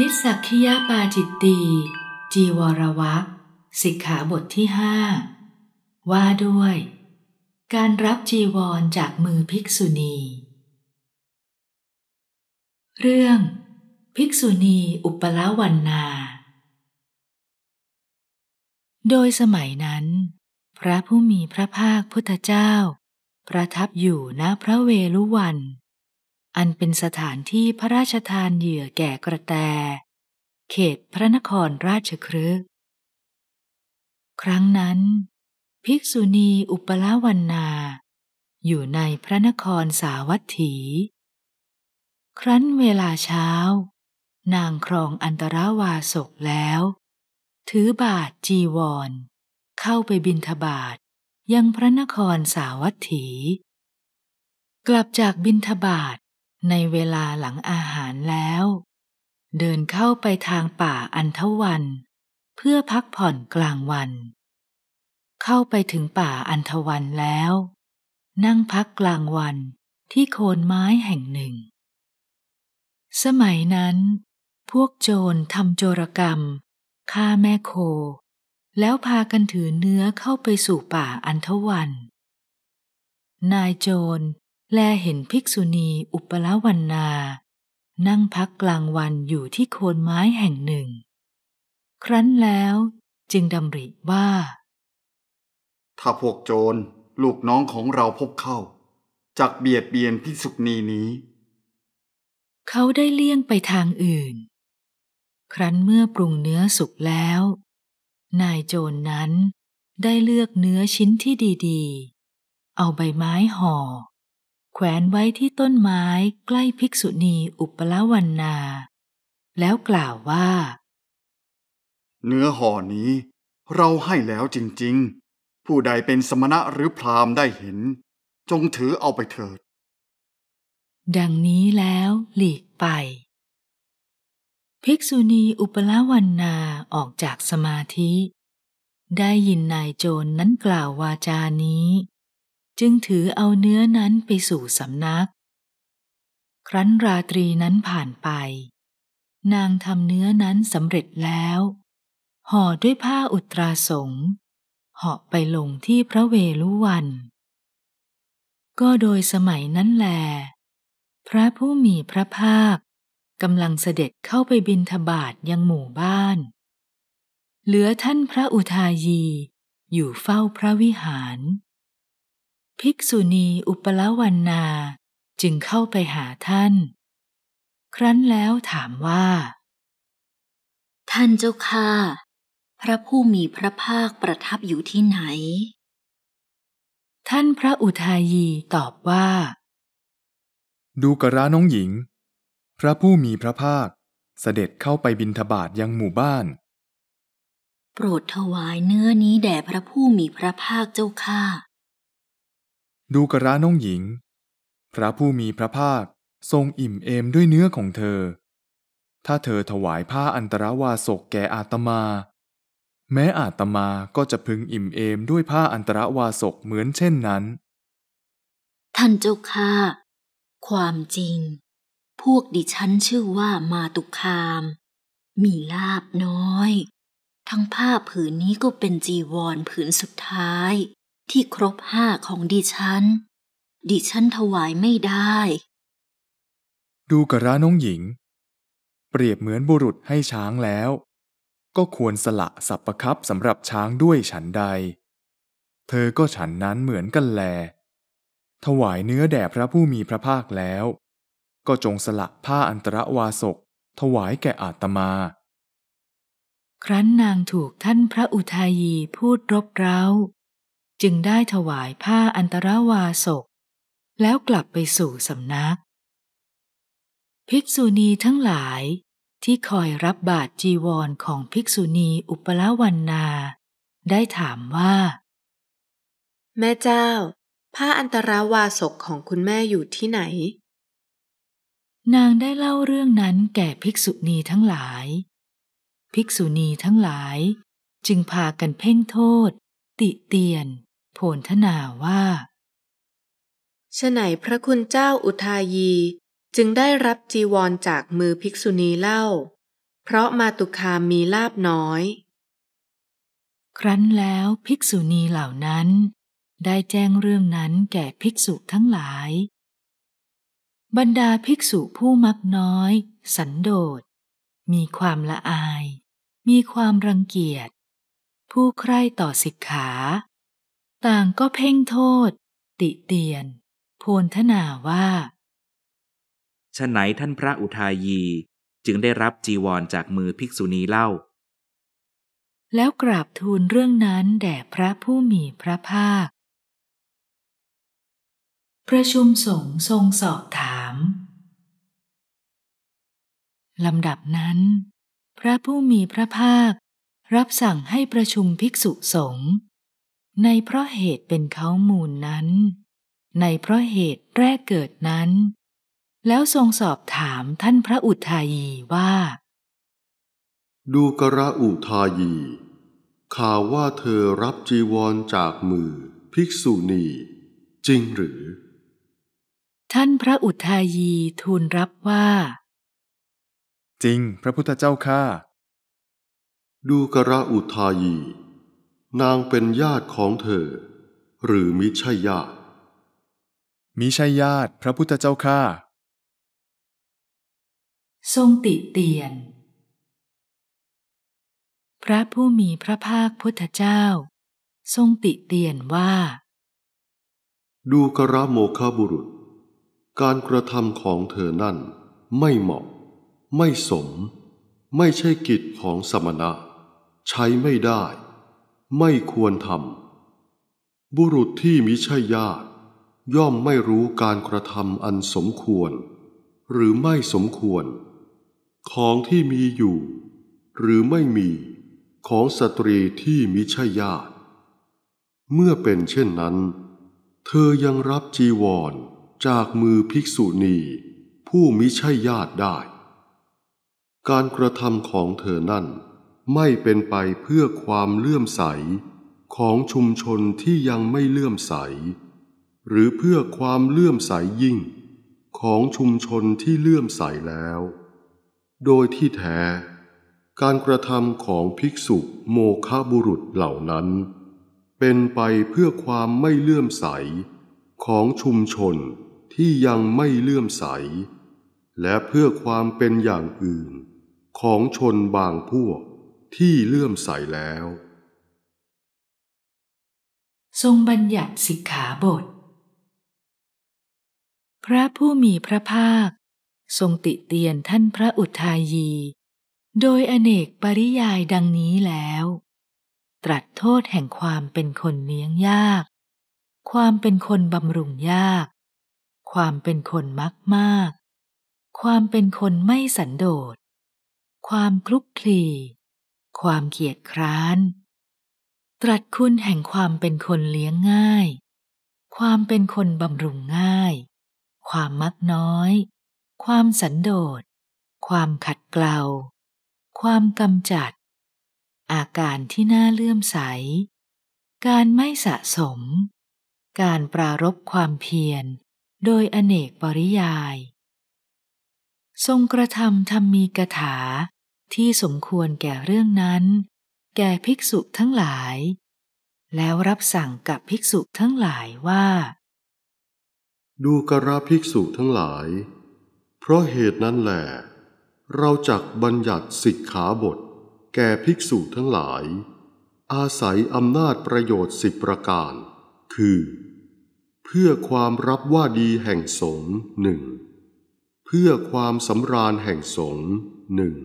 นิสักคิยาปาจิตตีจีวรวักสิกขาบทที่ห้าว่าด้วย การรับจีวรจากมือภิกษุณี เรื่องภิกษุณีอุปละวันนา โดยสมัยนั้น พระผู้มีพระภาคพุทธเจ้า ประทับอยู่ณพระเวลุวันอันเป็นสถานที่พระราชทานเหยื่อแก่กระแตเขตพระนครราชครืครั้งนั้น ภิกษุณีอุปละวันนาอยู่ในพระนครสาวัตถี ครั้นเวลาเช้า นางครองอันตรวาสกแล้ว ถือบาทจีวร เข้าไปบินทบาทยังพระนครสาวัตถี กลับจากบินทบาทในเวลาหลังอาหารแล้ว เดินเข้าไปทางป่าอันทวัน เพื่อพักผ่อนกลางวัน เข้าไปถึงป่าอันทวันแล้ว นั่งพักกลางวันที่โคนไม้แห่งหนึ่ง สมัยนั้น พวกโจรทำโจรกรรมฆ่าแม่โค แล้วพากันถือเนื้อเข้าไปสู่ป่าอันทวัน นายโจรแลเห็นภิกษุณีอุปละวันนา นั่งพักกลางวันอยู่ที่โคนไม้แห่งหนึ่ง ครั้นแล้วจึงดำริว่าถ้าพวกโจรลูกน้องของเราพบเข้าจากเบียดเบียนภิกษุณีนี้ เขาได้เลี่ยงไปทางอื่น ครั้นเมื่อปรุงเนื้อสุกแล้วนายโจรนนั้นได้เลือกเนื้อชิ้นที่ดี ๆ เอาใบไม้ห่อแขวนไว้ที่ต้นไม้ใกล้ภิกษุณีอุปละวันนา แล้วกล่าวว่า เนื้อห่อนี้เราให้แล้วจริงๆ ผู้ใดเป็นสมณะหรือพราหมณ์ได้เห็น จงถือเอาไปเถิด ดังนี้แล้วหลีกไป ภิกษุณีอุปละวันนาออกจากสมาธิ ได้ยินนายโจรนนั้นกล่าววาจานี้จึงถือเอาเนื้อนั้นไปสู่สำนัก ครั้นราตรีนั้นผ่านไป นางทำเนื้อนั้นสำเร็จแล้ว ห่อด้วยผ้าอุตราสงเหาอไปลงที่พระเวลุวัน ก็โดยสมัยนั้นแล พระผู้มีพระภาคกำลังเสด็จเข้าไปบินทบาทยังหมู่บ้าน เหลือท่านพระอุทายีอยู่เฝ้าพระวิหารภิกษุณีอุปละวันนาจึงเข้าไปหาท่าน ครั้นแล้วถามว่า ท่านเจ้าค่า พระผู้มีพระภาคประทับอยู่ที่ไหน ท่านพระอุทายีตอบว่า ดูกระน้องหญิง พระผู้มีพระภาคเสด็จเข้าไปบินทบาทยังหมู่บ้าน โปรดถวายเนื้อนี้แด่พระผู้มีพระภาคเจ้าค่าดูกระน้องหญิง พระผู้มีพระภาคทรงอิ่มเอมด้วยเนื้อของเธอ ถ้าเธอถวายผ้าอันตรวาสกแก่อาตมา แม้อาตมาก็จะพึงอิ่มเอมด้วยผ้าอันตรวาสกเหมือนเช่นนั้น ท่านเจ้าค่ะความจริง พวกดิฉันชื่อว่ามาตุคาม มีลาบน้อย ทั้งผ้าผืนนี้ก็เป็นจีวรผืนสุดท้ายที่ครบห้าของดิฉัน ดิฉันถวายไม่ได้ ดูกระน้องหญิง เปรียบเหมือนบุรุษให้ช้างแล้ว ก็ควรสละสับประคับสำหรับช้างด้วยฉันใด เธอก็ฉันนั้นเหมือนกันแล ถวายเนื้อแด่พระผู้มีพระภาคแล้ว ก็จงสละผ้าอันตรวาสกถวายแก่อาตมา ครั้นนางถูกท่านพระอุทัยีพูดรบเร้าจึงได้ถวายผ้าอันตรวาสกแล้วกลับไปสู่สำนัก ภิกษุณีทั้งหลาย ที่คอยรับบาทจีวรของภิกษุณีอุปละวันนา ได้ถามว่า แม่เจ้า ผ้าอันตรวาสกของคุณแม่อยู่ที่ไหน นางได้เล่าเรื่องนั้นแก่ภิกษุณีทั้งหลาย ภิกษุณีทั้งหลาย จึงพากันเพ่งโทษ ติเตียนโผนทนาว่าฉไหนพระคุณเจ้าอุทายีจึงได้รับจีวรจากมือภิกษุณีเล่า เพราะมาตุคามมีลาบน้อย ครั้นแล้วภิกษุณีเหล่านั้น ได้แจ้งเรื่องนั้นแก่ภิกษุทั้งหลาย บรรดาภิกษุผู้มักน้อย สันโดษ มีความละอาย มีความรังเกียจ ผู้ใคร่ต่อสิกขาต่างก็เพ่งโทษ ติเตียน โพนทนาว่าฉะไหนท่านพระอุทายีจึงได้รับจีวรจากมือภิกษุณีเล่า แล้วกราบทูลเรื่องนั้นแด่พระผู้มีพระภาค ประชุมสงฆ์ทรงสอบถาม ลำดับนั้น พระผู้มีพระภาค รับสั่งให้ประชุมภิกษุสงฆ์ในเพราะเหตุเป็นเขามูลนั้น ในเพราะเหตุแรกเกิดนั้น แล้วทรงสอบถามท่านพระอุทายีว่า ดูกระอุทายีข่าวว่าเธอรับจีวรจากมือ ภิกษุณี จริงหรือ ท่านพระอุทายีทูลรับว่า จริง พระพุทธเจ้าข้าดูกระอุทายีนางเป็นญาติของเธอ หรือมิใช่ญาติ มิใช่ญาติพระพุทธเจ้าข้า ทรงติเตียน พระผู้มีพระภาคพุทธเจ้า ทรงติเตียนว่า ดูกระโมคบุรุษ การกระทำของเธอนั่นไม่เหมาะ ไม่สม ไม่ใช่กิจของสมณะใช้ไม่ได้ไม่ควรทำบุรุษที่มิใช่ญาติ ย่อมไม่รู้การกระทำอันสมควร หรือไม่สมควร ของที่มีอยู่ หรือไม่มี ของสตรีที่มิใช่ญาติ เมื่อเป็นเช่นนั้น เธอยังรับจีวรจากมือภิกษุณี ผู้มิใช่ญาติได้ การกระทำของเธอนั่นไม่เป็นไปเพื่อความเลื่อมใส ของชุมชนที่ยังไม่เลื่อมใส หรือเพื่อความเลื่อมใสยิ่ง ของชุมชนที่เลื่อมใสแล้ว โดยที่แท้การกระทำของภิกษุโมคะบุรุษเหล่านั้น เป็นไปเพื่อความไม่เลื่อมใส ของชุมชนที่ยังไม่เลื่อมใส และเพื่อความเป็นอย่างอื่น ของชนบางพวกที่เลื่อมใสแล้ว ทรงบัญญัติสิกขาบท พระผู้มีพระภาค ทรงติเตียนท่านพระอุทายี โดยอเนกปริยายดังนี้แล้ว ตรัสโทษแห่งความเป็นคนเลี้ยงยาก ความเป็นคนบำรุงยาก ความเป็นคนมักมากความเป็นคนไม่สันโดษความคลุกคลีความเกียดคร้าน ตรัสคุณแห่งความเป็นคนเลี้ยงง่าย ความเป็นคนบำรุงง่าย ความมักน้อย ความสันโดษ ความขัดเกลา ความกำจัด อาการที่น่าเลื่อมใส การไม่สะสม การปรารบความเพียร โดยอเนกปริยาย ทรงกระทำธรรมีกถาที่สมควรแก่เรื่องนั้น แก่ภิกษุทั้งหลาย แล้วรับสั่งกับภิกษุทั้งหลายว่า ดูกระภิกษุทั้งหลาย เพราะเหตุนั้นแหละ เราจักบัญญัติสิกขาบทแก่ภิกษุทั้งหลาย อาศัยอำนาจประโยชน์สิบประการ คือ เพื่อความรับว่าดีแห่งสงหนึ่ง เพื่อความสำราญแห่งสงหนึ่ง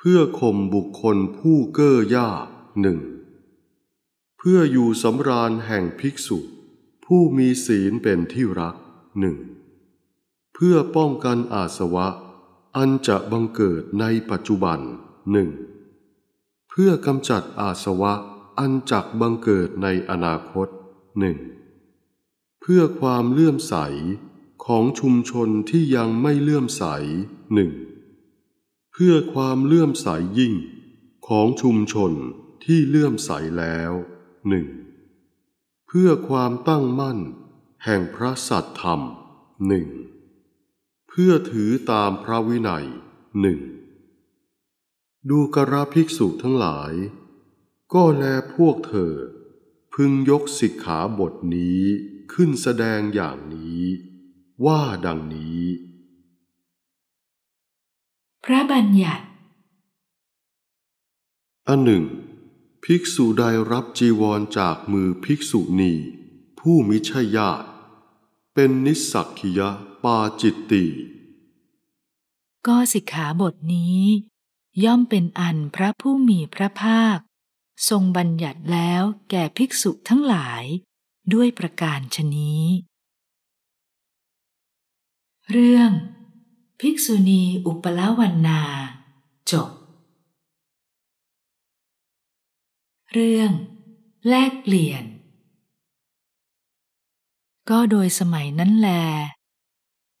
เพื่อข่มบุคคลผู้เก้อยากาหนึ่งเพื่ออยู่สำราญแห่งภิกษุ ผู้มีศีลเป็นที่รักหนึ่งเพื่อป้องกันอาสวะ อันจะบังเกิดในปัจจุบันหนึ่งเพื่อกำจัดอาสวะอันจักบังเกิดในอนาคตหนึ่งเพื่อความเลื่อมใสของชุมชนที่ยังไม่เลื่อมใสหนึ่งพื่อความเลื่อมใสยยิ่งของชุมชนที่เลื่อมใสแล้วหนึ่งเพื่อความตั้งมั่นแห่งพระสัตธรรมหนึ่งเพื่อถือตามพระวินัยหนึ่งดูกราภิกษุทั้งหลาย ก็แลพวกเธอ พึงยกสิกขาบทนี้ขึ้นแสดงอย่างนี้ ว่าดังนี้พระบัญญัติอันหนึ่ง ภิกษุใดรับจีวรจากมือภิกษุณีผู้มิใช่ญาติ เป็นนิสสักขิยะปาจิตติ ก็สิกขาบทนี้ ย่อมเป็นอันพระผู้มีพระภาค ทรงบัญญัติแล้วแก่ภิกษุทั้งหลายด้วยประการชนี้ เรื่องภิกษุณีอุปละวันนาจบ เรื่อง แลกเปลี่ยน ก็โดยสมัยนั้นแล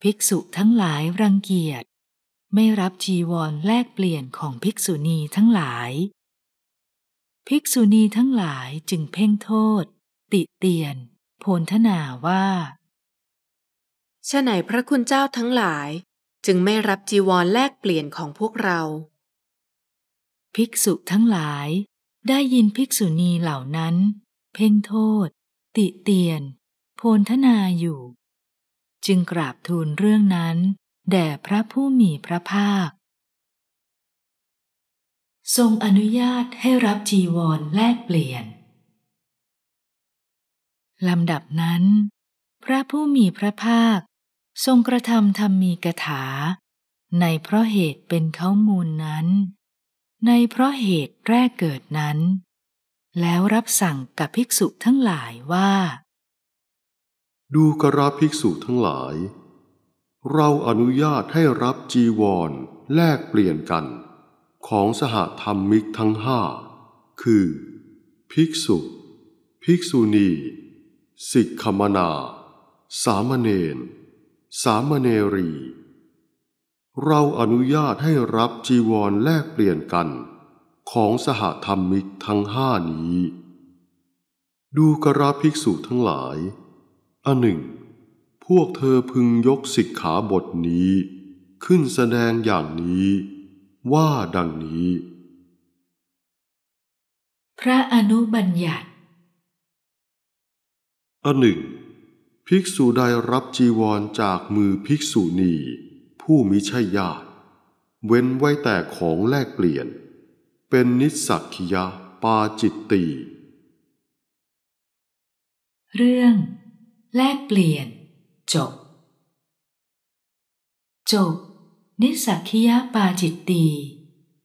ภิกษุทั้งหลายรังเกียจไม่รับจีวรแลกเปลี่ยนของภิกษุณีทั้งหลาย ภิกษุณีทั้งหลายจึงเพ่งโทษ ติเตียนโพนทนาว่าชะไหนพระคุณเจ้าทั้งหลายจึงไม่รับจีวรแลกเปลี่ยนของพวกเรา ภิกษุทั้งหลายได้ยินภิกษุณีเหล่านั้น เพ่งโทษ ติเตียน โพนทนาอยู่ จึงกราบทูลเรื่องนั้นแด่พระผู้มีพระภาค ทรงอนุญาตให้รับจีวรแลกเปลี่ยนลำดับนั้นพระผู้มีพระภาคทรงกระทำธรรมมีกถา ในเพราะเหตุเป็นเขามูลนั้น ในเพราะเหตุแรกเกิดนั้น แล้วรับสั่งกับภิกษุทั้งหลายว่า ดูกระภิกษุทั้งหลาย เราอนุญาตให้รับจีวรแลกเปลี่ยนกัน ของสหธรรมมิกทั้งห้า คือ ภิกษุ ภิกษุณีสิกขมนา สามเณรสามเณรี เราอนุญาตให้รับจีวรแลกเปลี่ยนกันของสหธรรมิกทั้งห้านี้ ดูกราภิกษุทั้งหลายอันหนึ่ง พวกเธอพึงยกสิกขาบทนี้ขึ้นแสดงอย่างนี้ว่าดังนี้ พระอนุบัญญัติอันหนึ่งภิกษุใดรับจีวรจากมือภิกษุณี ผู้มิใช่ญาติ เว้นไว้แต่ของแลกเปลี่ยน เป็นนิสสักคิยะปาจิตตี เรื่อง แลกเปลี่ยน จบ จบ นิสสักคิยะปาจิตตี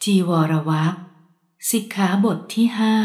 จีวรวักสิกขาบทที่ห้า